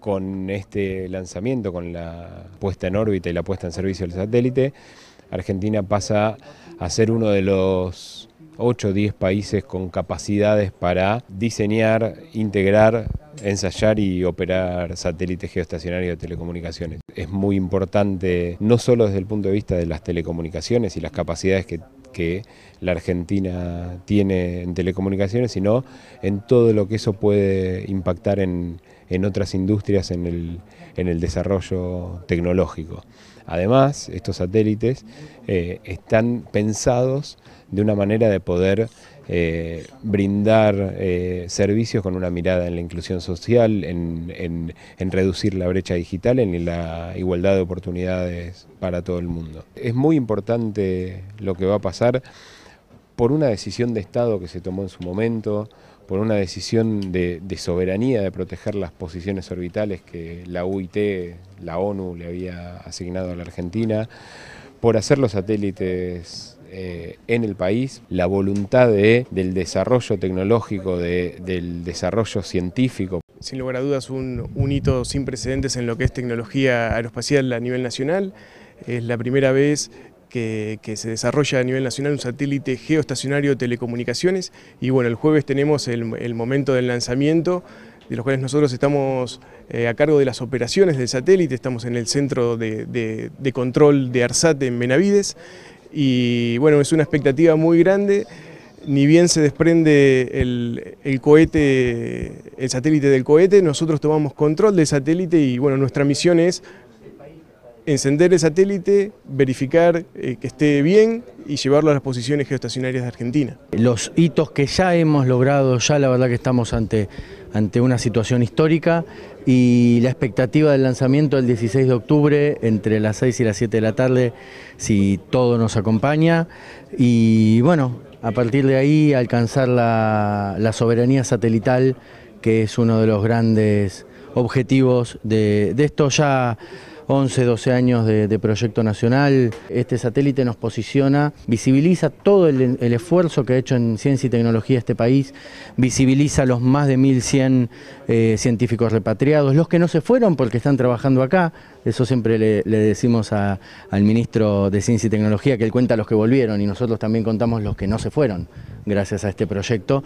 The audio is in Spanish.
Con este lanzamiento, con la puesta en órbita y la puesta en servicio del satélite, Argentina pasa a ser uno de los 8 o 10 países con capacidades para diseñar, integrar, ensayar y operar satélites geoestacionarios de telecomunicaciones. Es muy importante, no solo desde el punto de vista de las telecomunicaciones y las capacidades que que la Argentina tiene en telecomunicaciones, sino en todo lo que eso puede impactar en, en otras industrias en el, en el, desarrollo tecnológico. Además, estos satélites eh, están pensados de una manera de poder eh, brindar eh, servicios con una mirada en la inclusión social, en, reducir la brecha digital, en la igualdad de oportunidades para todo el mundo. Es muy importante lo que va a pasar por una decisión de Estado que se tomó en su momento, por una decisión de soberanía de proteger las posiciones orbitales que la UIT, la ONU le había asignado a la Argentina, por hacer los satélites eh, en el país, la voluntad del desarrollo tecnológico, del desarrollo científico. Sin lugar a dudas, un, hito sin precedentes en lo que es tecnología aeroespacial a nivel nacional. Es la primera vez que, se desarrolla a nivel nacional un satélite geoestacionario de telecomunicaciones y bueno, el jueves tenemos el, momento del lanzamiento de los cuales nosotros estamos eh, a cargo de las operaciones del satélite, estamos en el centro de, de control de ARSAT en Benavides y bueno, es una expectativa muy grande, ni bien se desprende el, cohete, el satélite del cohete, nosotros tomamos control del satélite y bueno, nuestra misión es encender el satélite, verificar eh, que esté bien y llevarlo a las posiciones geoestacionarias de Argentina. Los hitos que ya hemos logrado, ya la verdad que estamos ante, ante una situación histórica y la expectativa del lanzamiento el 16 de octubre entre las 6 y las 7 de la tarde, si todo nos acompaña. Y bueno, a partir de ahí alcanzar la, soberanía satelital, que es uno de los grandes objetivos de, de esto ya 11, 12 años de, proyecto nacional. Este satélite nos posiciona, visibiliza todo el, esfuerzo que ha hecho en ciencia y tecnología este país, visibiliza los más de 1.100 eh, científicos repatriados, los que no se fueron porque están trabajando acá, eso siempre le, decimos al ministro de Ciencia y Tecnología, que él cuenta los que volvieron y nosotros también contamos los que no se fueron gracias a este proyecto.